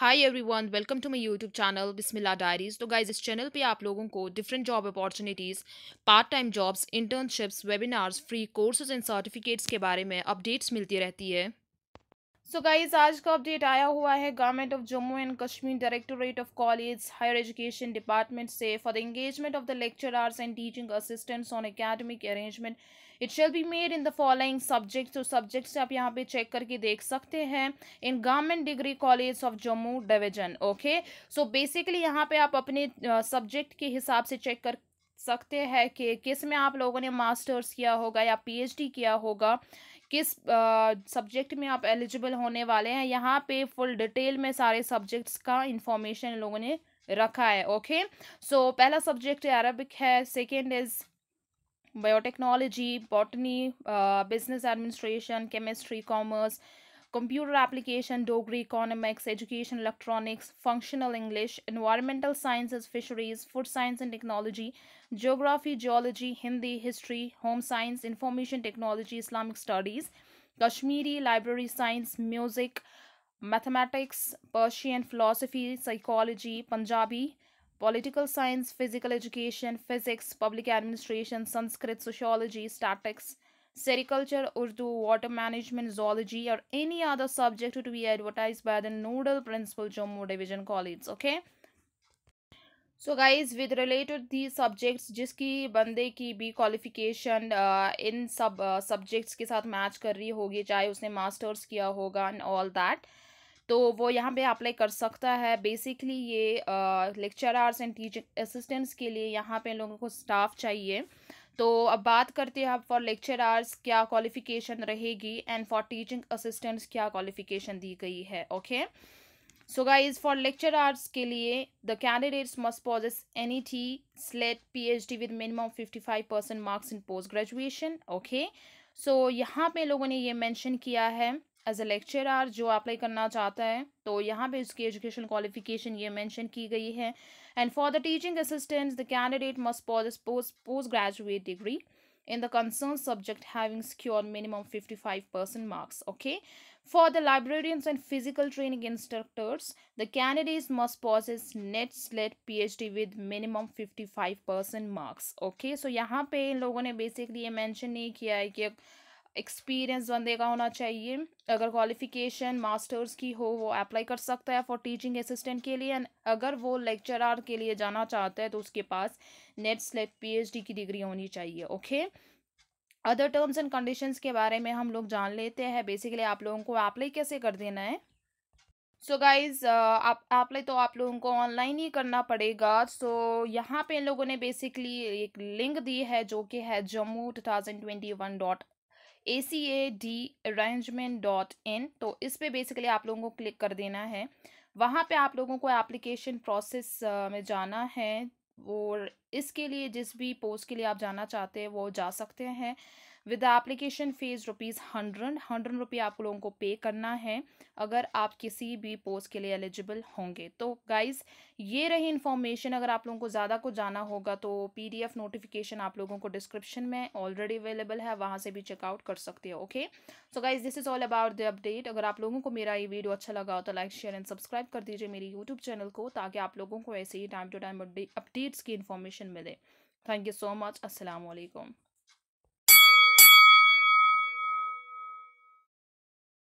hi everyone welcome to my YouTube channel Bismillah diaries तो guys इस channel पे आप लोगों को different job opportunities part time jobs internships webinars free courses and certificates के बारे में अपडेट्स मिलती रहती है सो गाइज आज का अपडेट आया हुआ है government of Jammu and Kashmir directorate of college higher education department से for the engagement of the lecturers and teaching assistants on academic arrangement it shall be made in the following subjects तो subjects आप यहाँ पे check करके देख सकते हैं in government degree college of Jammu division okay so basically यहाँ पे आप अपने सब्जेक्ट के हिसाब से चेक कर सकते हैं कि किस में आप लोगों ने मास्टर्स किया होगा या पीएचडी किया होगा किस सब्जेक्ट में आप एलिजिबल होने वाले हैं यहाँ पे फुल डिटेल में सारे सब्जेक्ट्स का इंफॉर्मेशन लोगों ने रखा है ओके सो so, पहला सब्जेक्ट अरबिक है second is biotechnology botany business administration chemistry commerce computer application, dogri, economics, education, electronics, functional English, environmental sciences, fisheries, food science and technology, geography, geology, Hindi, history, home science, information technology, Islamic studies, Kashmiri, library science, music, mathematics, Persian, philosophy, psychology, Punjabi, political science, physical education, physics, public administration, Sanskrit, sociology, statics, sericulture Urdu water management zoology और any other subject to be advertise by the nodal principal Jammu division college okay so guys with related the subjects जिसकी बंदे की भी qualification uh, इन सब subjects uh, के साथ match कर रही होगी चाहे उसने मास्टर्स किया होगा एंड ऑल दैट तो वो यहाँ पे अप्लाई कर सकता है बेसिकली ये लेक्चरर्स एंड टीचिंग असिस्टेंट्स के लिए यहाँ पे लोगों को स्टाफ चाहिए तो अब बात करते हैं आप फॉर लेक्चर आर्स क्या क्वालिफिकेशन रहेगी एंड फॉर टीचिंग असिस्टेंट्स क्या क्वालिफिकेशन दी गई है okay so guys for lecturers के लिए the candidates must possess NET SLET P H D with minimum fifty five percent marks in post graduation okay so यहाँ पे लोगों ने ये मैंशन किया है एज ए लेक्चर जो अप्लाई करना चाहता है तो यहाँ पे उसकी एजुकेशन क्वालिफिकेशन ये मेंशन की गई है and for the teaching assistant the candidate must possess post graduate degree in the concern subject having secure minimum fifty five percent marks okay for the librarians and physical training instructors the candidate must possess NET SLET P H D with minimum fifty five percent marks okay so यहाँ पे इन लोगों ने basically ये mention नहीं किया है कि experience बंदे का होना चाहिए अगर क्वालिफिकेशन मास्टर्स की हो वो अप्लाई कर सकता है फॉर टीचिंग असिस्टेंट के लिए एंड अगर वो लेक्चरार के लिए जाना चाहता है तो उसके पास नेट स्लेट पीएचडी की डिग्री होनी चाहिए okay other terms and conditions के बारे में हम लोग जान लेते हैं बेसिकली आप लोगों को अप्लाई कैसे कर देना है सो so गाइज आप अप्लाई तो आप लोगों को ऑनलाइन ही करना पड़ेगा सो so, यहाँ पे इन लोगों ने बेसिकली एक लिंक दी है जो कि है Jammu two thousand twenty one dot A C A D arrangement dot in तो इस पर बेसिकली आप लोगों को क्लिक कर देना है वहाँ पे आप लोगों को एप्लीकेशन प्रोसेस में जाना है और इसके लिए जिस भी पोस्ट के लिए आप जाना चाहते हैं वो जा सकते हैं with application fees rupees hundred hundred रुपये आप लोगों को पे करना है अगर आप किसी भी पोस्ट के लिए एलिजिबल होंगे तो गाइज़ ये रही इन्फॉर्मेशन अगर आप लोगों को ज़्यादा कुछ जाना होगा तो पीडीएफ नोटिफिकेशन आप लोगों को डिस्क्रिप्शन में ऑलरेडी अवेलेबल है वहाँ से भी चेकआउट कर सकते हो okay so guys this is all about the update अगर आप लोगों को मेरा ये वीडियो अच्छा लगा हो तो लाइक शेयर एंड सब्सक्राइब कर दीजिए मेरे यूट्यूब चैनल को ताकि आप लोगों को ऐसे ही टाइम टू टाइम अपडेट्स की इन्फॉर्मेशन मिले थैंक यू सो मच असलकुम